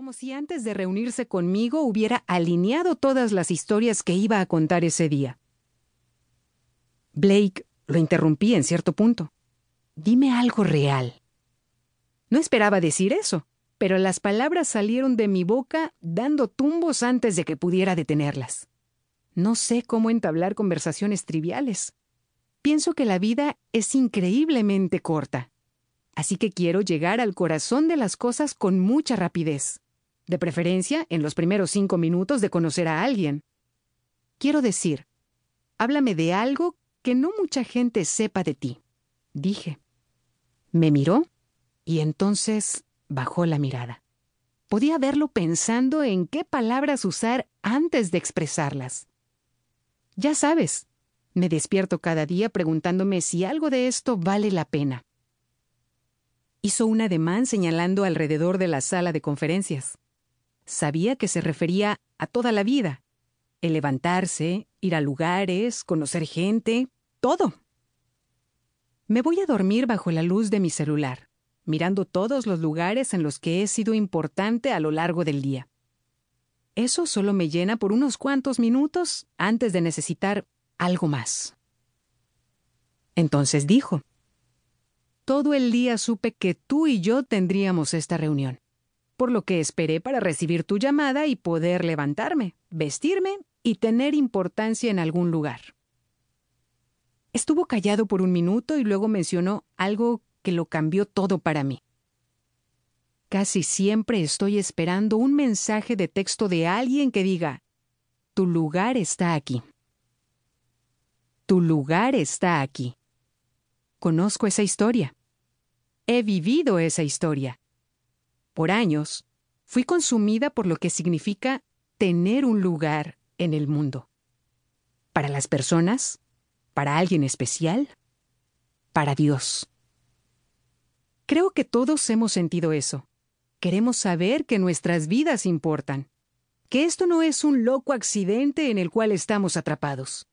Como si antes de reunirse conmigo hubiera alineado todas las historias que iba a contar ese día. Blake, lo interrumpí en cierto punto. Dime algo real. No esperaba decir eso, pero las palabras salieron de mi boca dando tumbos antes de que pudiera detenerlas. No sé cómo entablar conversaciones triviales. Pienso que la vida es increíblemente corta, así que quiero llegar al corazón de las cosas con mucha rapidez de preferencia en los primeros cinco minutos de conocer a alguien. Quiero decir, háblame de algo que no mucha gente sepa de ti, dije. Me miró y entonces bajó la mirada. Podía verlo pensando en qué palabras usar antes de expresarlas. Ya sabes, me despierto cada día preguntándome si algo de esto vale la pena. Hizo un ademán señalando alrededor de la sala de conferencias sabía que se refería a toda la vida. El levantarse, ir a lugares, conocer gente, todo. Me voy a dormir bajo la luz de mi celular, mirando todos los lugares en los que he sido importante a lo largo del día. Eso solo me llena por unos cuantos minutos antes de necesitar algo más. Entonces dijo, Todo el día supe que tú y yo tendríamos esta reunión por lo que esperé para recibir tu llamada y poder levantarme, vestirme y tener importancia en algún lugar. Estuvo callado por un minuto y luego mencionó algo que lo cambió todo para mí. Casi siempre estoy esperando un mensaje de texto de alguien que diga, tu lugar está aquí. Tu lugar está aquí. Conozco esa historia. He vivido esa historia. Por años, fui consumida por lo que significa tener un lugar en el mundo. Para las personas, para alguien especial, para Dios. Creo que todos hemos sentido eso. Queremos saber que nuestras vidas importan, que esto no es un loco accidente en el cual estamos atrapados.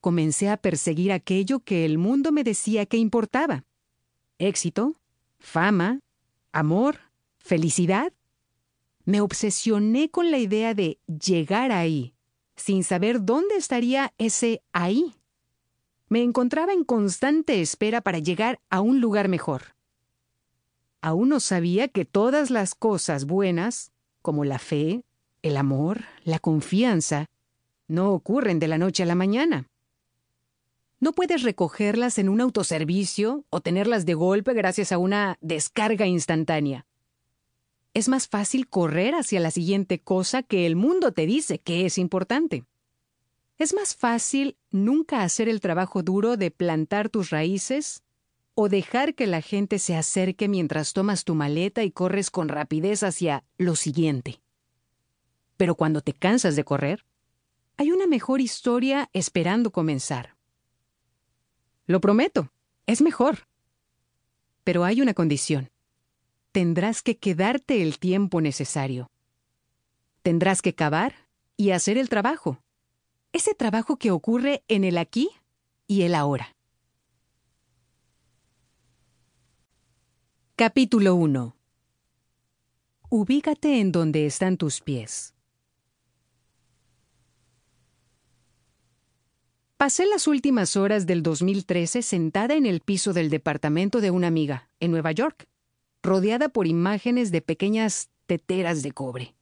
Comencé a perseguir aquello que el mundo me decía que importaba. Éxito, fama, amor, felicidad. Me obsesioné con la idea de llegar ahí, sin saber dónde estaría ese ahí. Me encontraba en constante espera para llegar a un lugar mejor. Aún no sabía que todas las cosas buenas, como la fe, el amor, la confianza, no ocurren de la noche a la mañana. No puedes recogerlas en un autoservicio o tenerlas de golpe gracias a una descarga instantánea es más fácil correr hacia la siguiente cosa que el mundo te dice que es importante. Es más fácil nunca hacer el trabajo duro de plantar tus raíces o dejar que la gente se acerque mientras tomas tu maleta y corres con rapidez hacia lo siguiente. Pero cuando te cansas de correr, hay una mejor historia esperando comenzar. Lo prometo, es mejor. Pero hay una condición tendrás que quedarte el tiempo necesario. Tendrás que cavar y hacer el trabajo. Ese trabajo que ocurre en el aquí y el ahora. Capítulo 1. Ubícate en donde están tus pies. Pasé las últimas horas del 2013 sentada en el piso del departamento de una amiga, en Nueva York rodeada por imágenes de pequeñas teteras de cobre.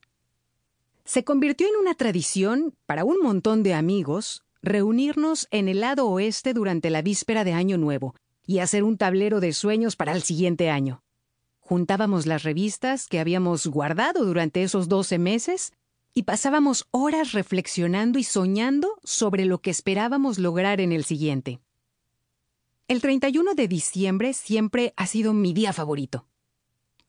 Se convirtió en una tradición para un montón de amigos reunirnos en el lado oeste durante la víspera de Año Nuevo y hacer un tablero de sueños para el siguiente año. Juntábamos las revistas que habíamos guardado durante esos 12 meses y pasábamos horas reflexionando y soñando sobre lo que esperábamos lograr en el siguiente. El 31 de diciembre siempre ha sido mi día favorito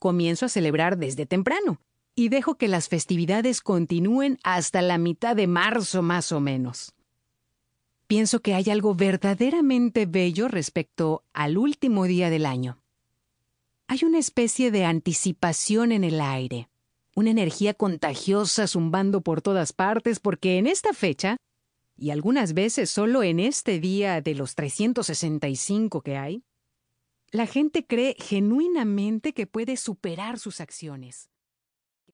comienzo a celebrar desde temprano y dejo que las festividades continúen hasta la mitad de marzo más o menos. Pienso que hay algo verdaderamente bello respecto al último día del año. Hay una especie de anticipación en el aire, una energía contagiosa zumbando por todas partes porque en esta fecha, y algunas veces solo en este día de los 365 que hay, la gente cree genuinamente que puede superar sus acciones.